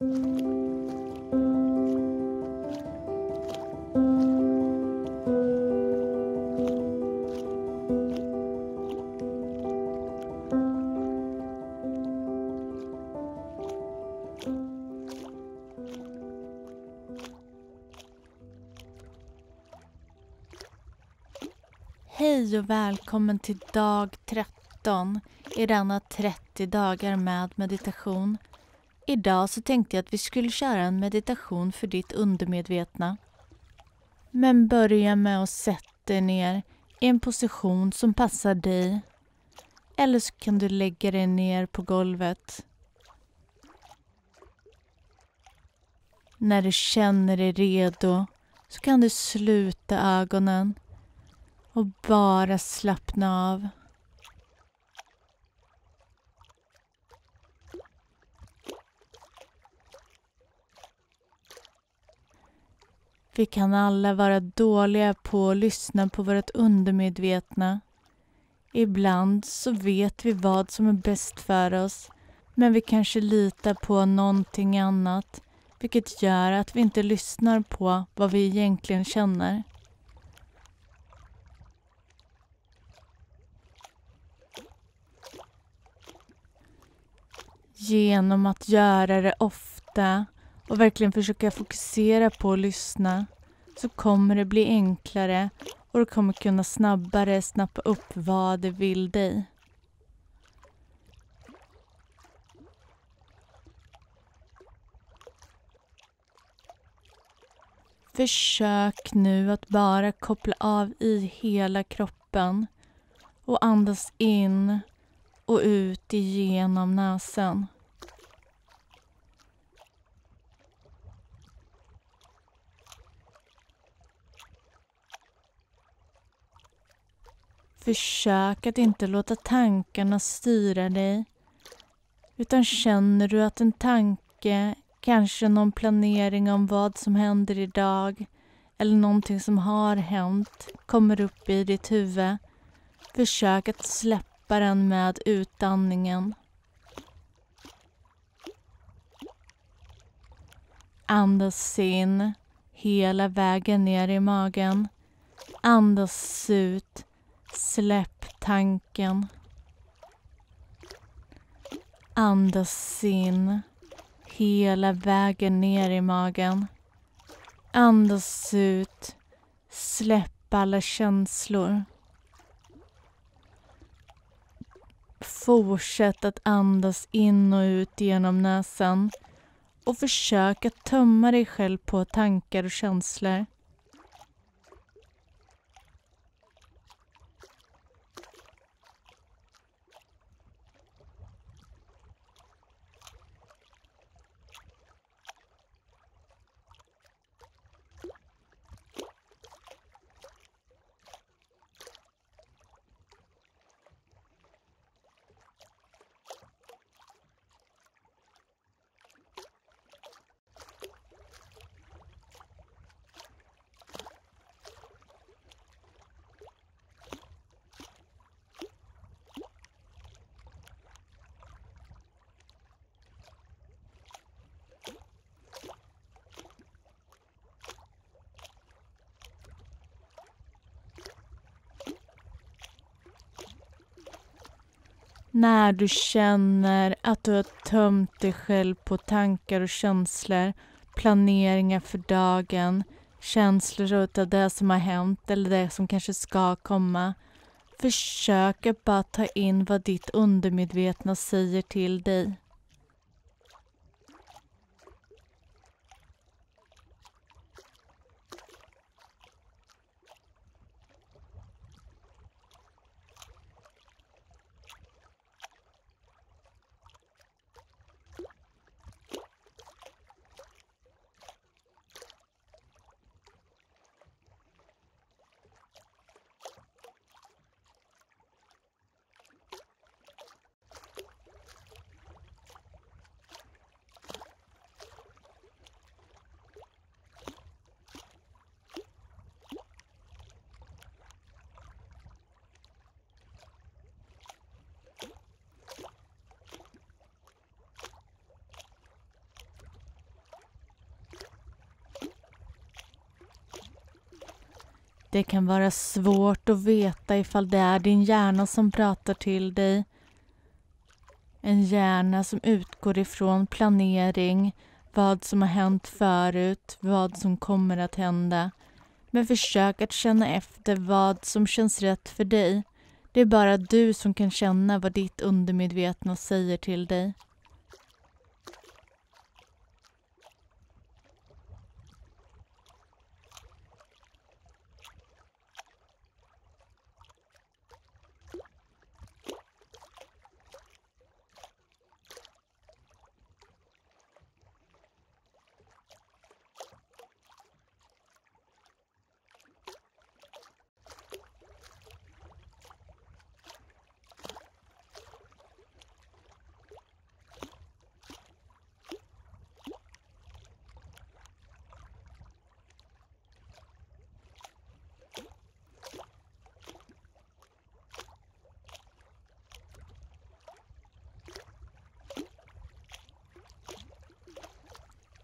Hej och välkommen till dag 13 i denna 30 dagar med meditation Idag så tänkte jag att vi skulle köra en meditation för ditt undermedvetna. Men börja med att sätta dig ner i en position som passar dig. Eller så kan du lägga dig ner på golvet. När du känner dig redo så kan du sluta ögonen och bara slappna av. Vi kan alla vara dåliga på att lyssna på vårt undermedvetna. Ibland så vet vi vad som är bäst för oss men vi kanske litar på någonting annat vilket gör att vi inte lyssnar på vad vi egentligen känner. Genom att göra det ofta och verkligen försöka fokusera på att lyssna så kommer det bli enklare och du kommer kunna snabbare snappa upp vad det vill dig. Försök nu att bara koppla av i hela kroppen och andas in och ut genom näsan. Försök att inte låta tankarna styra dig. Utan känner du att en tanke, kanske någon planering om vad som händer idag eller någonting som har hänt kommer upp i ditt huvud, försök att släppa den med utandningen. Andas in hela vägen ner i magen. Andas ut Släpp tanken. Andas in hela vägen ner i magen. Andas ut. Släpp alla känslor. Fortsätt att andas in och ut genom näsan och försök att tömma dig själv på tankar och känslor. När du känner att du har tömt dig själv på tankar och känslor, planeringar för dagen, känslor utav det som har hänt eller det som kanske ska komma. Försök att bara ta in vad ditt undermedvetna säger till dig. Det kan vara svårt att veta ifall det är din hjärna som pratar till dig. En hjärna som utgår ifrån planering, vad som har hänt förut, vad som kommer att hända. Men försök att känna efter vad som känns rätt för dig. Det är bara du som kan känna vad ditt undermedvetna säger till dig.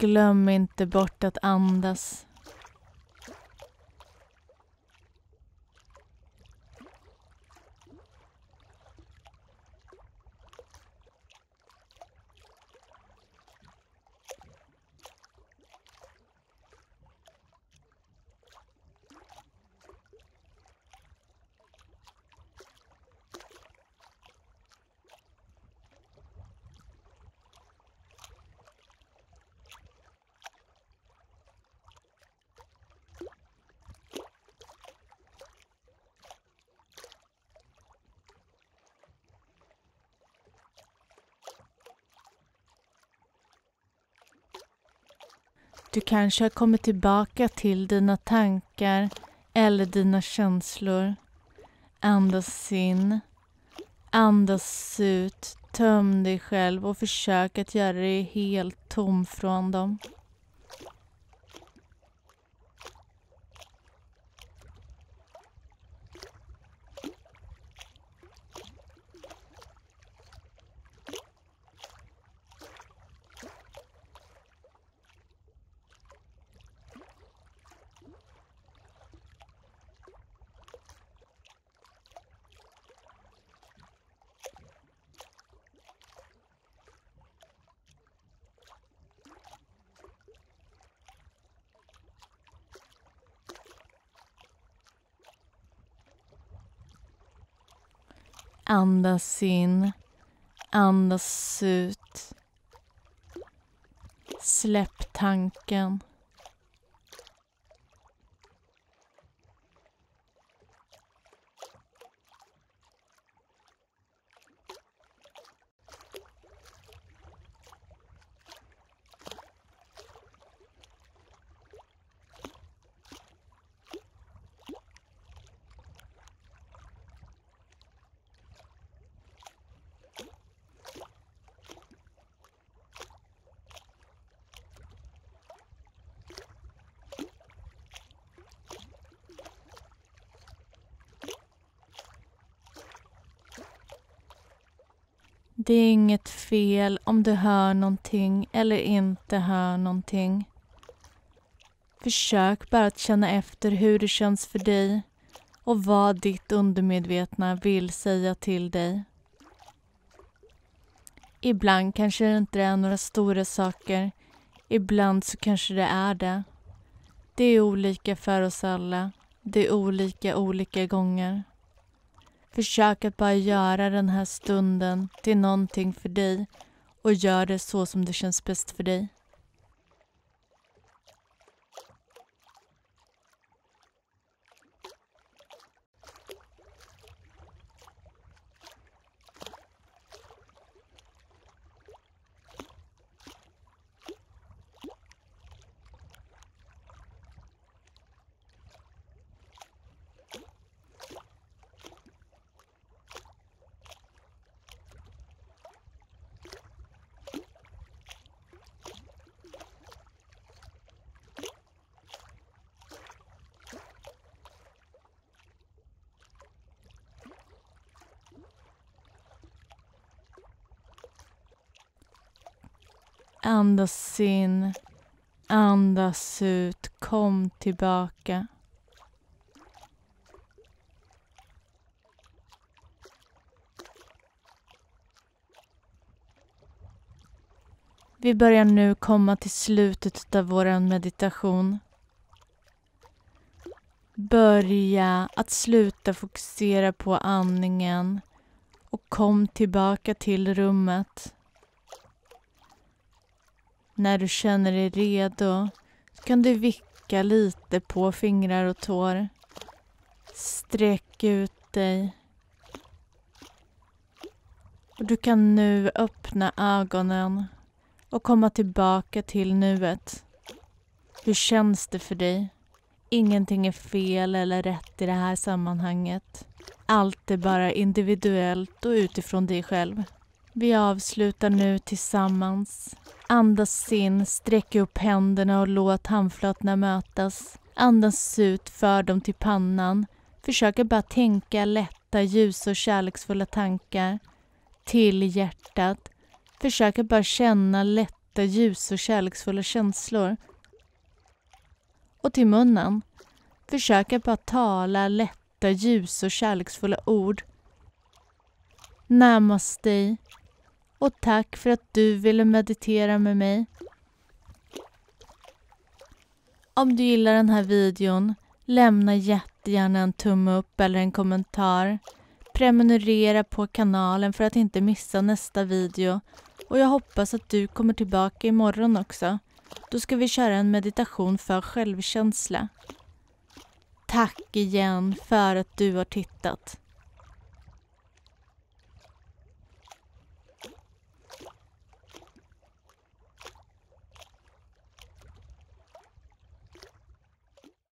Glöm inte bort att andas. Du kanske har kommit tillbaka till dina tankar eller dina känslor. Andas in. Andas ut. Töm dig själv och försök att göra dig helt tom från dem. Andas in. Andas ut. Släpp tanken. Det är inget fel om du hör någonting eller inte hör någonting. Försök bara att känna efter hur det känns för dig och vad ditt undermedvetna vill säga till dig. Ibland kanske det inte är några stora saker. Ibland så kanske det är det. Det är olika för oss alla. Det är olika olika gånger. Försök att bara göra den här stunden till någonting för dig och gör det så som det känns bäst för dig. Andas in. Andas ut. Kom tillbaka. Vi börjar nu komma till slutet av vår meditation. Börja att sluta fokusera på andningen och kom tillbaka till rummet. När du känner dig redo kan du vicka lite på fingrar och tår. Sträck ut dig. Och du kan nu öppna ögonen och komma tillbaka till nuet. Hur känns det för dig? Ingenting är fel eller rätt i det här sammanhanget. Allt är bara individuellt och utifrån dig själv. Vi avslutar nu tillsammans Andas in, sträck upp händerna och låt handflatorna mötas. Andas ut, för dem till pannan. Försök att bara tänka lätta, ljusa och kärleksfulla tankar till hjärtat. Försök att bara känna lätta, ljusa och kärleksfulla känslor. Och till munnen. Försök att bara tala lätta, ljusa och kärleksfulla ord. Namaste och tack för att du ville meditera med mig. Om du gillar den här videon, lämna jättegärna en tumme upp eller en kommentar. Prenumerera på kanalen för att inte missa nästa video och jag hoppas att du kommer tillbaka imorgon också. Då ska vi köra en meditation för självkänsla. Tack igen för att du har tittat.